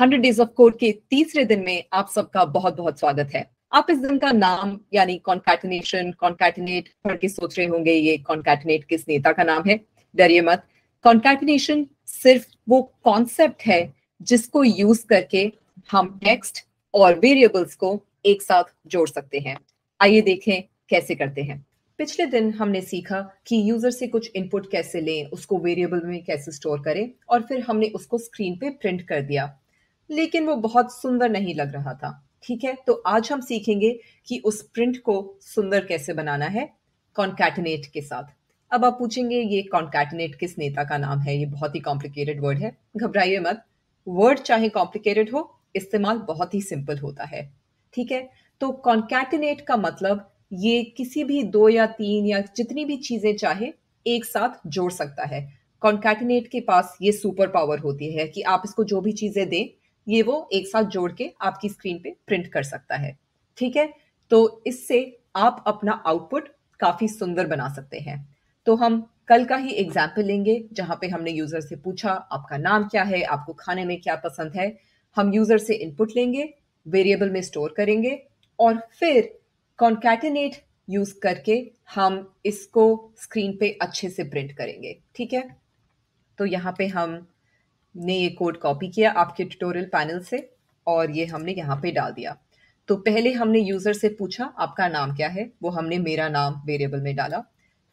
hundred days of core के तीसरे दिन में आप सबका बहुत बहुत स्वागत है आप इस दिन का नाम यानी कॉन्कैटिनेशन कॉन्कैटिनेट पढ़ के सोच रहे होंगे ये कॉन्कैटिनेट किस नेता का नाम है डरिए मत कॉन्कैटिनेशन सिर्फ वो कॉन्सेप्ट है जिसको यूज करके हम टेक्स्ट और वेरिएबल्स को एक साथ जोड़ सकते हैं आइए देखें कैसे करते हैं पिछले दिन हमने सीखा कि यूजर से कुछ इनपुट कैसे लें उसको वेरिएबल में कैसे स्टोर करें और फिर हमने उसको स्क्रीन पे प्रिंट कर दिया लेकिन वो बहुत सुंदर नहीं लग रहा था ठीक है तो आज हम सीखेंगे कि उस प्रिंट को सुंदर कैसे बनाना है कॉन्कैटनेट के साथ अब आप पूछेंगे ये कॉन्कैटनेट किस नेता का नाम है ये बहुत ही कॉम्प्लिकेटेड वर्ड है घबराइए मत वर्ड चाहे कॉम्प्लिकेटेड हो इस्तेमाल बहुत ही सिंपल होता है ठीक है तो कॉन्कैटनेट का मतलब ये किसी भी दो या तीन या जितनी भी चीजें चाहे एक साथ जोड़ सकता है कॉन्कैटनेट के पास ये सुपर पावर होती है कि आप इसको जो भी चीजें दें ये वो एक साथ जोड़ के आपकी स्क्रीन पे प्रिंट कर सकता है ठीक है तो इससे आप अपना आउटपुट काफ़ी सुंदर बना सकते हैं तो हम कल का ही एग्जाम्पल लेंगे जहां पे हमने यूज़र से पूछा आपका नाम क्या है आपको खाने में क्या पसंद है हम यूज़र से इनपुट लेंगे वेरिएबल में स्टोर करेंगे और फिर कॉन्कैटिनेट यूज़ करके हम इसको स्क्रीन पे अच्छे से प्रिंट करेंगे ठीक है तो यहाँ पे हम ने ये कोड कॉपी किया आपके ट्यूटोरियल पैनल से और ये हमने यहाँ पे डाल दिया तो पहले हमने यूज़र से पूछा आपका नाम क्या है वो हमने मेरा नाम वेरिएबल में डाला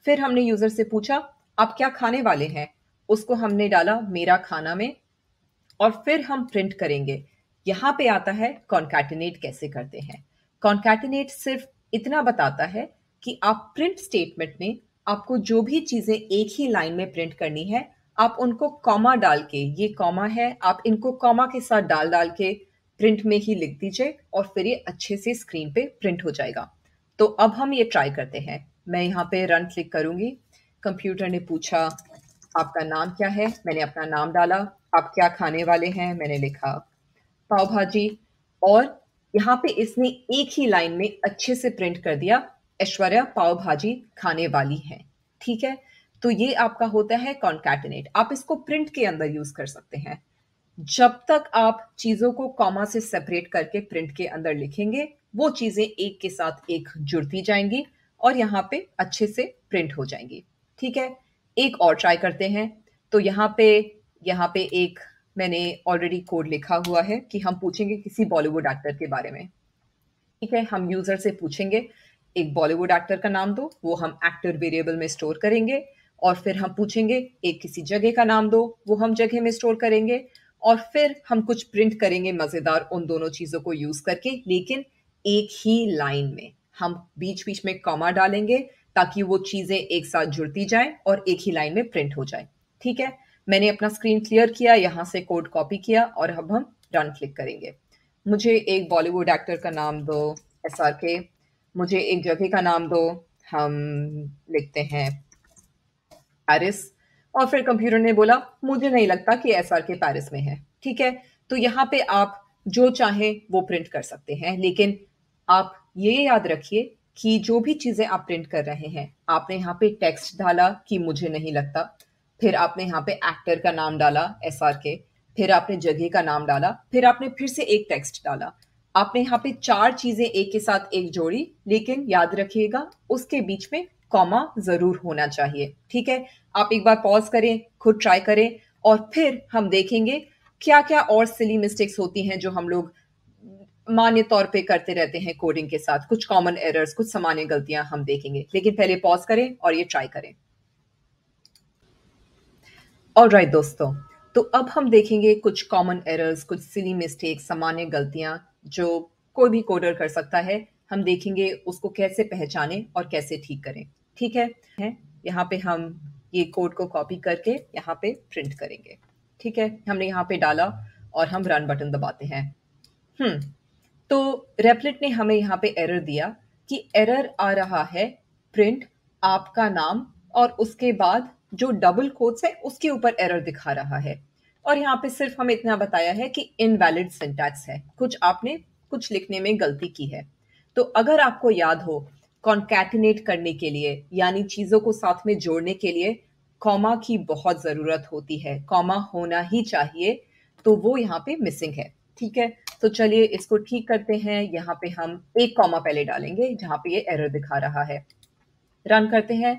फिर हमने यूज़र से पूछा आप क्या खाने वाले हैं उसको हमने डाला मेरा खाना में और फिर हम प्रिंट करेंगे यहाँ पे आता है कॉन्कैटिनेट कैसे करते हैं कॉन्कैटिनेट सिर्फ इतना बताता है कि आप प्रिंट स्टेटमेंट में आपको जो भी चीज़ें एक ही लाइन में प्रिंट करनी है आप उनको कॉमा डाल के ये कॉमा है आप इनको कॉमा के साथ डाल डाल के प्रिंट में ही लिख दीजिए और फिर ये अच्छे से स्क्रीन पे प्रिंट हो जाएगा तो अब हम ये ट्राई करते हैं मैं यहाँ पे रन क्लिक करूंगी कंप्यूटर ने पूछा आपका नाम क्या है मैंने अपना नाम डाला आप क्या खाने वाले हैं मैंने लिखा पाव भाजी और यहाँ पे इसने एक ही लाइन में अच्छे से प्रिंट कर दिया ऐश्वर्या पाव भाजी खाने वाली है ठीक है तो ये आपका होता है कॉन्कैटिनेट आप इसको प्रिंट के अंदर यूज कर सकते हैं जब तक आप चीजों को कॉमा से सेपरेट करके प्रिंट के अंदर लिखेंगे वो चीजें एक के साथ एक जुड़ती जाएंगी और यहाँ पे अच्छे से प्रिंट हो जाएंगी ठीक है एक और ट्राई करते हैं तो यहाँ पे यहाँ पे एक मैंने ऑलरेडी कोड लिखा हुआ है कि हम पूछेंगे किसी बॉलीवुड एक्टर के बारे में ठीक है हम यूजर से पूछेंगे एक बॉलीवुड एक्टर का नाम दो वो हम एक्टर वेरिएबल में स्टोर करेंगे और फिर हम पूछेंगे एक किसी जगह का नाम दो वो हम जगह में स्टोर करेंगे और फिर हम कुछ प्रिंट करेंगे मज़ेदार उन दोनों चीज़ों को यूज़ करके लेकिन एक ही लाइन में हम बीच बीच में कॉमा डालेंगे ताकि वो चीज़ें एक साथ जुड़ती जाएं और एक ही लाइन में प्रिंट हो जाए ठीक है मैंने अपना स्क्रीन क्लियर किया यहाँ से कोड कॉपी किया और अब हम रन क्लिक करेंगे मुझे एक बॉलीवुड एक्टर का नाम दो एस मुझे एक जगह का नाम दो हम लिखते हैं पेरिस और फिर कंप्यूटर ने बोला मुझे नहीं लगता कि एस के पेरिस में है ठीक है तो यहाँ पे आप जो चाहें वो प्रिंट कर सकते हैं लेकिन आप ये याद रखिए कि जो भी चीज़ें आप प्रिंट कर रहे हैं आपने यहाँ पे टेक्स्ट डाला कि मुझे नहीं लगता फिर आपने यहाँ पे एक्टर का नाम डाला एस के फिर आपने जगह का नाम डाला फिर आपने फिर से एक टेक्स्ट डाला आपने यहाँ पे चार चीज़ें एक के साथ एक जोड़ी लेकिन याद रखिएगा उसके बीच में कॉमा जरूर होना चाहिए ठीक है आप एक बार पॉज करें खुद ट्राई करें और फिर हम देखेंगे क्या क्या और सिली मिस्टेक्स होती हैं जो हम लोग मान्य तौर पे करते रहते हैं कोडिंग के साथ कुछ कॉमन एरर्स कुछ सामान्य गलतियां हम देखेंगे लेकिन पहले पॉज करें और ये ट्राई करें और राइट दोस्तों तो अब हम देखेंगे कुछ कॉमन एरर्स कुछ सिली मिस्टेक्स सामान्य गलतियां जो कोई भी कोडर कर सकता है हम देखेंगे उसको कैसे पहचाने और कैसे ठीक करें ठीक है, है यहाँ पे हम ये कोड को कॉपी करके यहाँ पे प्रिंट करेंगे ठीक है हमने यहाँ पे डाला और हम रन बटन दबाते हैं हम्म तो रेपलेट ने हमें यहाँ पे एरर दिया कि एरर आ रहा है प्रिंट आपका नाम और उसके बाद जो डबल कोट्स है उसके ऊपर एरर दिखा रहा है और यहाँ पे सिर्फ हमें इतना बताया है कि इनवैलिड सिंटैक्स है कुछ आपने कुछ लिखने में गलती की है तो अगर आपको याद हो कॉन्कैटिनेट करने के लिए यानी चीज़ों को साथ में जोड़ने के लिए कॉमा की बहुत ज़रूरत होती है कॉमा होना ही चाहिए तो वो यहाँ पे मिसिंग है ठीक है तो चलिए इसको ठीक करते हैं यहाँ पे हम एक कॉमा पहले डालेंगे जहां पे ये एरर दिखा रहा है रन करते हैं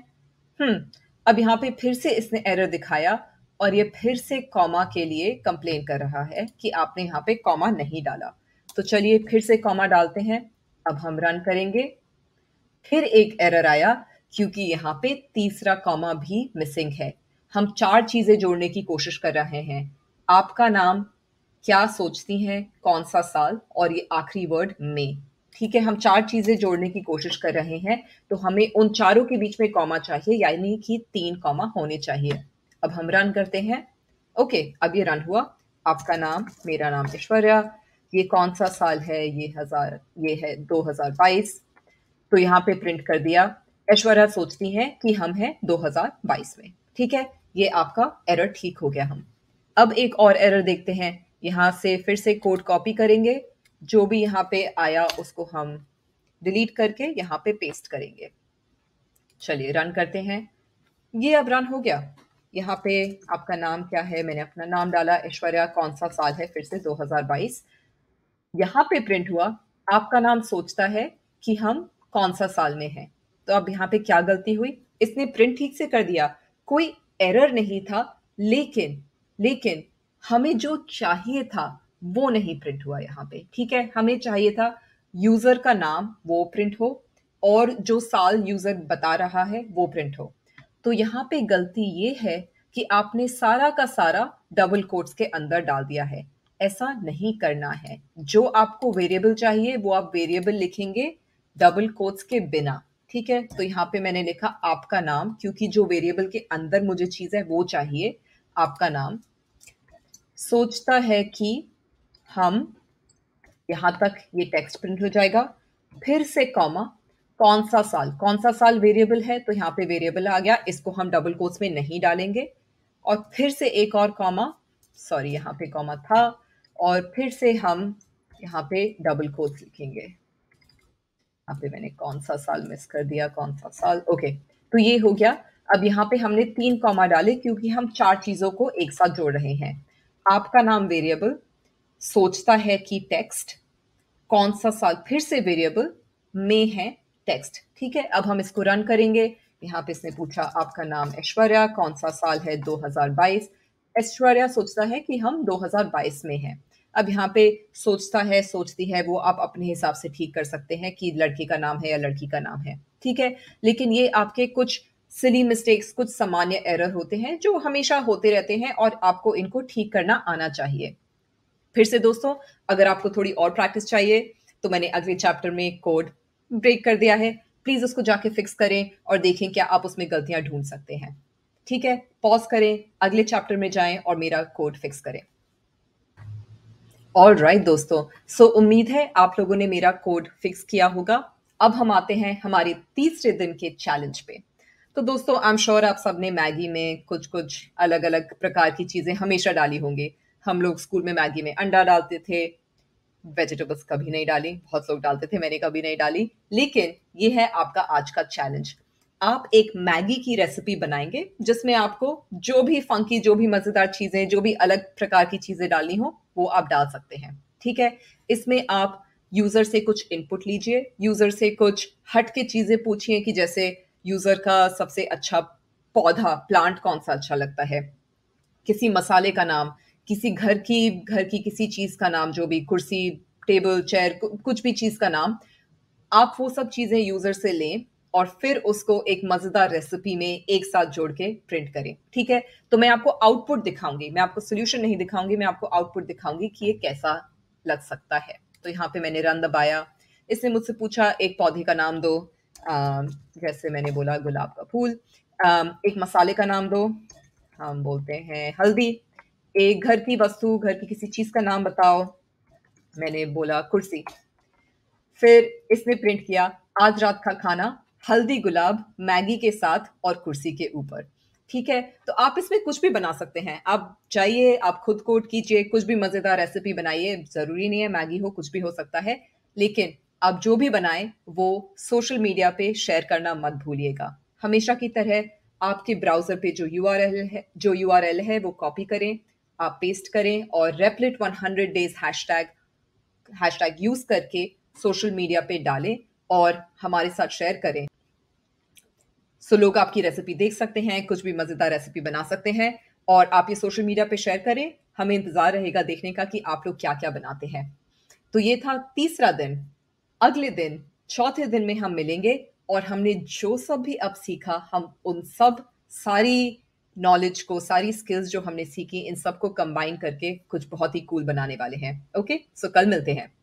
हम्म अब यहाँ पे फिर से इसने एरर दिखाया और ये फिर से कॉमा के लिए कंप्लेन कर रहा है कि आपने यहाँ पे कॉमा नहीं डाला तो चलिए फिर से कॉमा डालते हैं अब हम रन करेंगे फिर एक एरर आया क्योंकि यहाँ पे तीसरा कॉमा भी मिसिंग है हम चार चीज़ें जोड़ने की कोशिश कर रहे हैं आपका नाम क्या सोचती हैं कौन सा साल और ये आखिरी वर्ड मे ठीक है हम चार चीज़ें जोड़ने की कोशिश कर रहे हैं तो हमें उन चारों के बीच में कॉमा चाहिए यानी कि तीन कॉमा होने चाहिए अब हम रन करते हैं ओके अब ये रन हुआ आपका नाम मेरा नाम ऐश्वर्या ये कौन सा साल है ये हज़ार ये है बाईस तो यहाँ पे प्रिंट कर दिया ऐश्वर्या सोचती हैं कि हम हैं 2022 में ठीक है ये आपका एरर ठीक हो गया हम अब एक और एरर देखते हैं यहाँ से फिर से कोड कॉपी करेंगे जो भी यहाँ पे आया उसको हम डिलीट करके यहाँ पे पेस्ट करेंगे चलिए रन करते हैं ये अब रन हो गया यहाँ पे आपका नाम क्या है मैंने अपना नाम डाला ऐश्वर्या कौन सा साल है फिर से 2022 यहाँ पे प्रिंट हुआ आपका नाम सोचता है कि हम कौन सा साल में है तो अब यहाँ पे क्या गलती हुई इसने प्रिंट ठीक से कर दिया कोई एरर नहीं था लेकिन लेकिन हमें जो चाहिए था वो नहीं प्रिंट हुआ यहाँ पे ठीक है हमें चाहिए था यूजर का नाम वो प्रिंट हो और जो साल यूजर बता रहा है वो प्रिंट हो तो यहाँ पे गलती ये है कि आपने सारा का सारा डबल कोट्स के अंदर डाल दिया है ऐसा नहीं करना है जो आपको वेरिएबल चाहिए वो आप वेरिएबल लिखेंगे डबल कोट्स के बिना ठीक है तो यहाँ पे मैंने लिखा आपका नाम क्योंकि जो वेरिएबल के अंदर मुझे चीज है वो चाहिए आपका नाम सोचता है कि हम यहां तक ये टेक्स्ट प्रिंट हो जाएगा फिर से कॉमा कौन सा साल कौन सा साल वेरिएबल है तो यहाँ पे वेरिएबल आ गया इसको हम डबल कोट्स में नहीं डालेंगे और फिर से एक और कॉमा सॉरी यहाँ पे कॉमा था और फिर से हम यहाँ पे डबल कोट्स लिखेंगे यहाँ पे मैंने कौन सा साल मिस कर दिया कौन सा साल ओके तो ये हो गया अब यहाँ पे हमने तीन कॉमा डाले क्योंकि हम चार चीज़ों को एक साथ जोड़ रहे हैं आपका नाम वेरिएबल सोचता है कि टेक्स्ट कौन सा साल फिर से वेरिएबल में है टेक्स्ट ठीक है अब हम इसको रन करेंगे यहाँ पे इसने पूछा आपका नाम ऐश्वर्या कौन सा साल है 2022 ऐश्वर्या सोचता है कि हम 2022 में हैं अब यहाँ पे सोचता है सोचती है वो आप अपने हिसाब से ठीक कर सकते हैं कि लड़के का नाम है या लड़की का नाम है ठीक है लेकिन ये आपके कुछ सिली मिस्टेक्स कुछ सामान्य एरर होते हैं जो हमेशा होते रहते हैं और आपको इनको ठीक करना आना चाहिए फिर से दोस्तों अगर आपको थोड़ी और प्रैक्टिस चाहिए तो मैंने अगले चैप्टर में कोड ब्रेक कर दिया है प्लीज़ उसको जाके फिक्स करें और देखें क्या आप उसमें गलतियां ढूंढ सकते हैं ठीक है पॉज करें अगले चैप्टर में जाएं और मेरा कोड फिक्स करें ऑल राइट right, दोस्तों सो so, उम्मीद है आप लोगों ने मेरा कोड फिक्स किया होगा अब हम आते हैं हमारे तीसरे दिन के चैलेंज पे तो दोस्तों आई एम श्योर आप सब ने मैगी में कुछ कुछ अलग अलग प्रकार की चीज़ें हमेशा डाली होंगे हम लोग स्कूल में मैगी में अंडा डालते थे वेजिटेबल्स कभी नहीं डाली बहुत लोग डालते थे मैंने कभी नहीं डाली लेकिन ये है आपका आज का चैलेंज आप एक मैगी की रेसिपी बनाएंगे जिसमें आपको जो भी फंकी जो भी मज़ेदार चीज़ें जो भी अलग प्रकार की चीज़ें डालनी हो वो आप डाल सकते हैं ठीक है इसमें आप यूज़र से कुछ इनपुट लीजिए यूज़र से कुछ हट के चीज़ें पूछिए कि जैसे यूज़र का सबसे अच्छा पौधा प्लांट कौन सा अच्छा लगता है किसी मसाले का नाम किसी घर की घर की किसी चीज़ का नाम जो भी कुर्सी टेबल चेयर कुछ भी चीज़ का नाम आप वो सब चीज़ें यूज़र से लें और फिर उसको एक मज़ेदार रेसिपी में एक साथ जोड़ के प्रिंट करें ठीक है तो मैं आपको आउटपुट दिखाऊंगी मैं आपको सोल्यूशन नहीं दिखाऊंगी मैं आपको आउटपुट दिखाऊंगी कि ये कैसा लग सकता है तो यहाँ पे मैंने रन दबाया इसने मुझसे पूछा एक पौधे का नाम दो आ, जैसे मैंने बोला गुलाब का फूल आ, एक मसाले का नाम दो हम बोलते हैं हल्दी एक घर की वस्तु घर की किसी चीज़ का नाम बताओ मैंने बोला कुर्सी फिर इसने प्रिंट किया आज रात का खाना हल्दी गुलाब मैगी के साथ और कुर्सी के ऊपर ठीक है तो आप इसमें कुछ भी बना सकते हैं आप जाइए आप खुद कोट कीजिए कुछ भी मज़ेदार रेसिपी बनाइए ज़रूरी नहीं है मैगी हो कुछ भी हो सकता है लेकिन आप जो भी बनाएं वो सोशल मीडिया पे शेयर करना मत भूलिएगा हमेशा की तरह आपके ब्राउज़र पे जो यू है जो यू है वो कॉपी करें आप पेस्ट करें और रेपलेट one hundred days hashtag use करके सोशल मीडिया पे डालें और हमारे साथ शेयर करें सो लोग आपकी रेसिपी देख सकते हैं कुछ भी मज़ेदार रेसिपी बना सकते हैं और आप ये सोशल मीडिया पे शेयर करें हमें इंतज़ार रहेगा देखने का कि आप लोग क्या क्या बनाते हैं तो ये था तीसरा दिन अगले दिन चौथे दिन में हम मिलेंगे और हमने जो सब भी अब सीखा हम उन सब सारी नॉलेज को सारी स्किल्स जो हमने सीखी इन सब को कंबाइन करके कुछ बहुत ही कूल बनाने वाले हैं ओके सो कल मिलते हैं